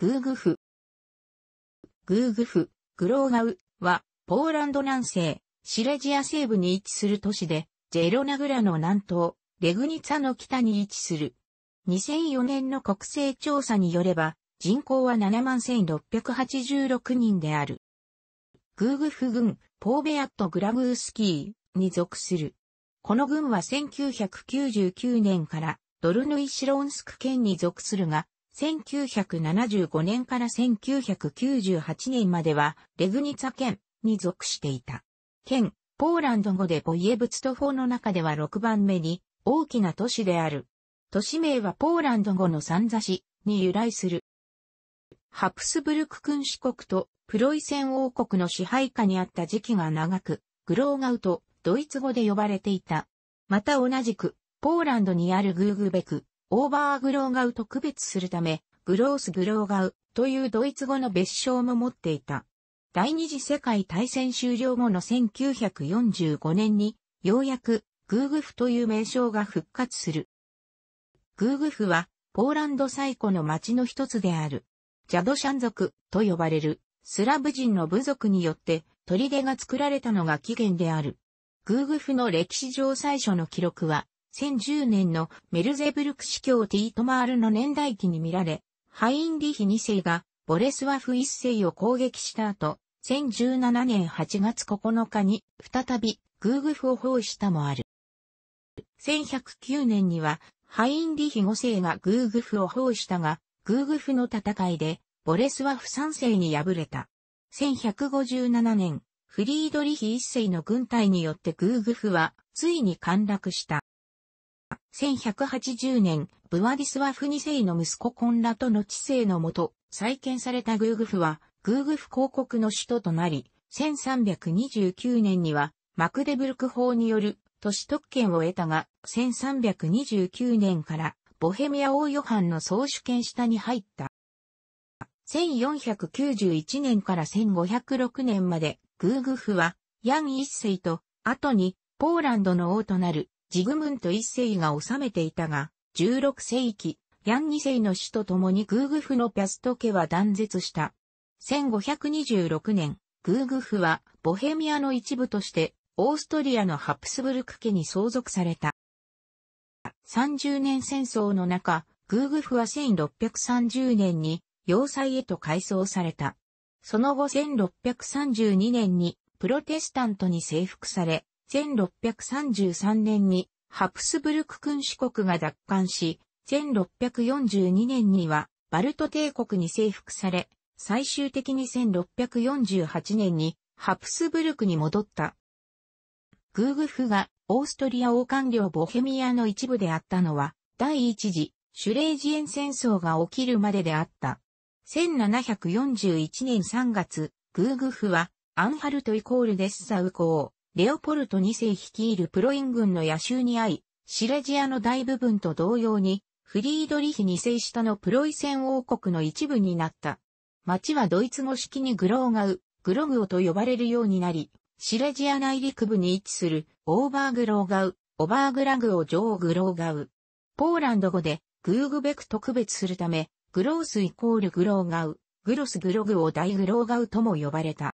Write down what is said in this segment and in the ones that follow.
グーグフ。グーグフ、グローガウは、ポーランド南西、シレジア西部に位置する都市で、ジェロナグラの南東、レグニツァの北に位置する。2004年の国勢調査によれば、人口は71,686人である。グーグフ郡、ポーベアット・グラグースキーに属する。この郡は1999年からドルヌイシロンスク県に属するが、1975年から1998年までは、レグニツァ県に属していた。県、ポーランド語でボイエブツトフォの中では6番目に大きな都市である。都市名はポーランド語の三座市に由来する。ハプスブルク君主国とプロイセン王国の支配下にあった時期が長く、グローガウとドイツ語で呼ばれていた。また同じく、ポーランドにあるグーグベク、オーバーグローガウと区別するため、グロースグローガウというドイツ語の別称も持っていた。第二次世界大戦終了後の1945年に、ようやく、グーグフという名称が復活する。グーグフは、ポーランド最古の町の一つである。ジャドシャン族と呼ばれる、スラブ人の部族によって、砦が作られたのが起源である。グーグフの歴史上最初の記録は、2010年のメルゼブルク司教ティートマールの年代記に見られ、ハインリヒ2世がボレスワフ1世を攻撃した後、2017年8月9日に再びグーグフを包したもある。1109年にはハインリヒ5世がグーグフを包したが、グーグフの戦いでボレスワフ3世に敗れた。1157年、フリードリヒ1世の軍隊によってグーグフはついに陥落した。1180年、ブワディスワフ2世の息子コンラとの知性のもと、再建されたグーグフは、グーグフ公国の首都となり、1329年には、マクデブルク法による都市特権を得たが、1329年からボヘミア王ヨハンの総主権下に入った。1491年から1506年まで、グーグフは、ヤン一世と、後に、ポーランドの王となる、ジグムント一世が治めていたが、16世紀、ヤン二世の死と共にグーグフのピャスト家は断絶した。1526年、グーグフはボヘミアの一部としてオーストリアのハプスブルク家に相続された。30年戦争の中、グーグフは1630年に要塞へと改装された。その後1632年にプロテスタントに征服され、1633年にハプスブルク君主国が奪還し、1642年にはバルト帝国に征服され、最終的に1648年にハプスブルクに戻った。グーグフがオーストリア王冠領ボヘミアの一部であったのは、第一次シュレージエン戦争が起きるまでであった。1741年3月、グーグフはアンハルトイコールデッサウ公、レオポルト2世率いるプロイン軍の野襲に遭い、シレジアの大部分と同様に、フリードリヒ2世下のプロイセン王国の一部になった。町はドイツ語式にグローガウ、グログオと呼ばれるようになり、シレジア内陸部に位置するオーバーグローガウ、オバーグラグオ上グローガウ。ポーランド語でグーグベクと区別するため、グロースイコールグローガウ、グロスグログオ大グローガウとも呼ばれた。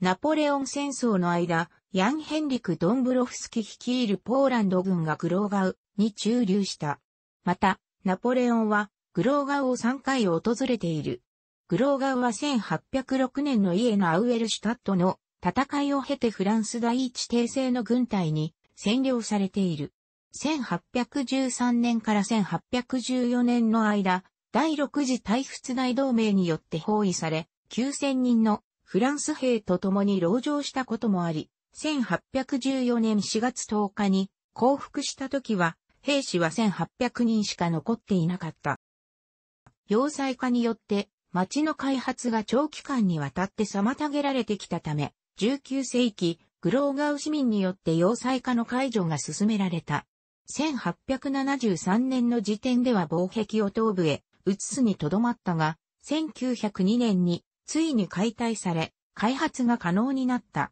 ナポレオン戦争の間、ヤン・ヘンリク・ドンブロフスキ率いるポーランド軍がグローガウに駐留した。また、ナポレオンはグローガウを3回訪れている。グローガウは1806年のイエナ・アウエルシュタットの戦いを経てフランス第一帝政の軍隊に占領されている。1813年から1814年の間、第6次大仏大同盟によって包囲され、9000人のフランス兵と共に籠城したこともあり、1814年4月10日に降伏した時は、兵士は1800人しか残っていなかった。要塞化によって、町の開発が長期間にわたって妨げられてきたため、19世紀、グローガウ市民によって要塞化の解除が進められた。1873年の時点では防壁を東部へ移すにとどまったが、1902年についに解体され、開発が可能になった。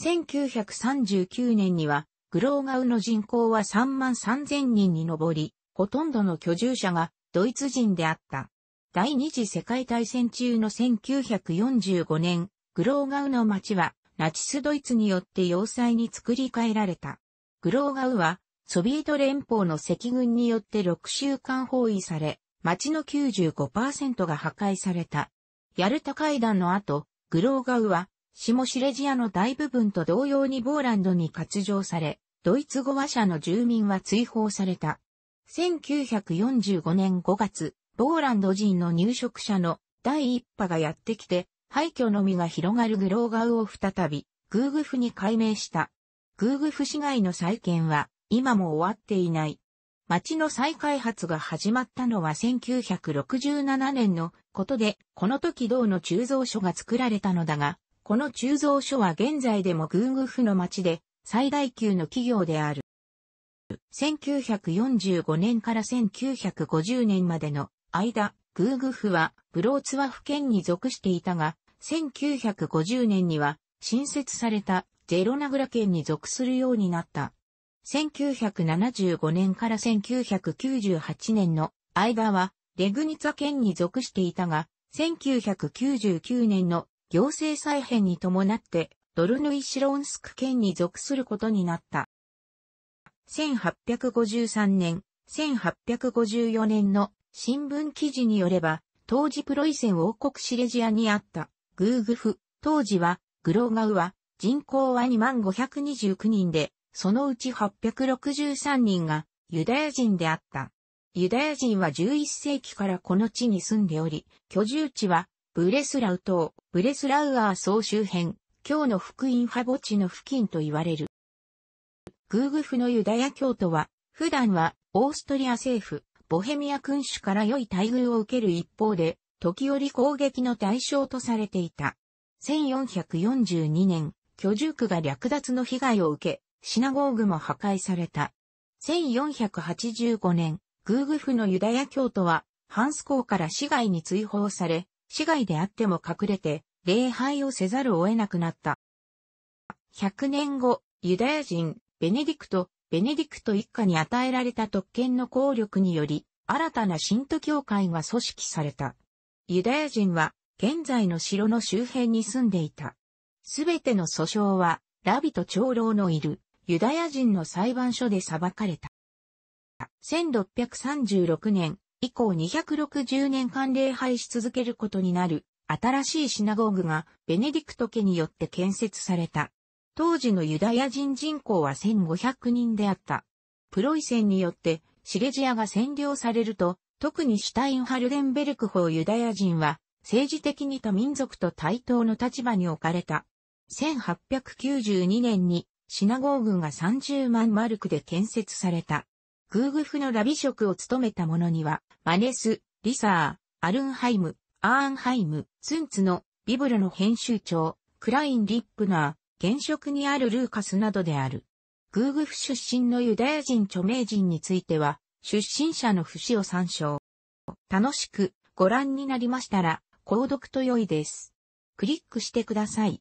1939年には、グローガウの人口は3万3000人に上り、ほとんどの居住者がドイツ人であった。第二次世界大戦中の1945年、グローガウの町はナチスドイツによって要塞に作り変えられた。グローガウはソビエト連邦の赤軍によって6週間包囲され、町の95%が破壊された。ヤルタ会談の後、グローガウは下シレジアの大部分と同様にボーランドに割譲され、ドイツ語話者の住民は追放された。1945年5月、ボーランド人の入植者の第一波がやってきて、廃墟のみが広がるグローガウを再び、グーグフに改名した。グーグフ市街の再建は、今も終わっていない。町の再開発が始まったのは1967年のことで、この時銅の鋳造所が作られたのだが、この鋳造所は現在でもグーグフの町で最大級の企業である。1945年から1950年までの間、グーグフはブローツワフ県に属していたが、1950年には新設されたゼロナグラ県に属するようになった。1975年から1998年の間はレグニツァ県に属していたが、1999年の行政再編に伴って、ドルヌイシロンスク県に属することになった。1853年、1854年の新聞記事によれば、当時プロイセン王国シレジアにあったグーグフ、当時はグローガウは人口は2529人で、そのうち863人がユダヤ人であった。ユダヤ人は11世紀からこの地に住んでおり、居住地はブレスラウ島、ブレスラウアー総周辺、今日の福音派墓地の付近と言われる。グーグフのユダヤ教徒は、普段はオーストリア政府、ボヘミア君主から良い待遇を受ける一方で、時折攻撃の対象とされていた。1442年、居住区が略奪の被害を受け、シナゴーグも破壊された。1485年、グーグフのユダヤ教徒は、ハンス港から市外に追放され、市外であっても隠れて礼拝をせざるを得なくなった。100年後、ユダヤ人、ベネディクト、ベネディクト一家に与えられた特権の効力により、新たな信徒教会が組織された。ユダヤ人は、現在の城の周辺に住んでいた。すべての訴訟は、ラビと長老のいる、ユダヤ人の裁判所で裁かれた。1636年、以降260年間礼拝し続けることになる新しいシナゴーグがベネディクト家によって建設された。当時のユダヤ人人口は1500人であった。プロイセンによってシレジアが占領されると、特にシュタインハルデンベルク法ユダヤ人は政治的に他民族と対等の立場に置かれた。1892年にシナゴーグが30万マルクで建設された。グーグフのラビ職を務めた者には、マネス、リサー、アルンハイム、アーンハイム、ツンツの、ビブルの編集長、クライン・リップナー、現職にあるルーカスなどである。グーグフ出身のユダヤ人著名人については、出身者の節を参照。楽しくご覧になりましたら、購読と良いです。クリックしてください。